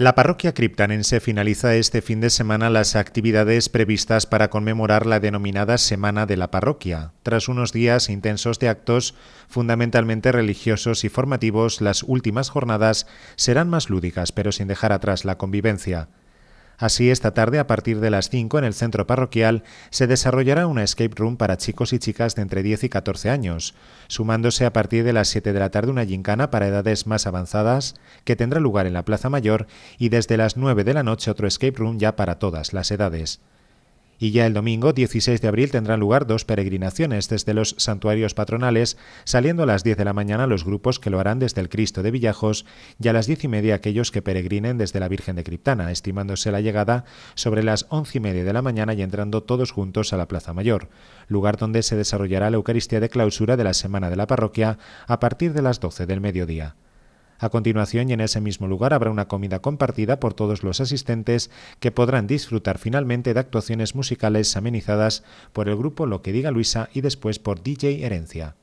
La parroquia criptanense finaliza este fin de semana las actividades previstas para conmemorar la denominada Semana de la Parroquia. Tras unos días intensos de actos, fundamentalmente religiosos y formativos, las últimas jornadas serán más lúdicas, pero sin dejar atrás la convivencia. Así, esta tarde, a partir de las 5 en el centro parroquial, se desarrollará una escape room para chicos y chicas de entre 10 y 14 años, sumándose a partir de las 7 de la tarde una gincana para edades más avanzadas, que tendrá lugar en la Plaza Mayor, y desde las 9 de la noche otro escape room ya para todas las edades y ya el domingo 16 de abril tendrán lugar dos peregrinaciones desde los santuarios patronales, saliendo a las 10 de la mañana los grupos que lo harán desde el Cristo de Villajos y a las 10 y media aquellos que peregrinen desde la Virgen de Criptana, estimándose la llegada sobre las 11 y media de la mañana y entrando todos juntos a la Plaza Mayor, lugar donde se desarrollará la Eucaristía de clausura de la Semana de la Parroquia a partir de las 12 del mediodía. A continuación y en ese mismo lugar habrá una comida compartida por todos los asistentes que podrán disfrutar finalmente de actuaciones musicales amenizadas por el grupo Lo que diga Luisa y después por DJ Herencia.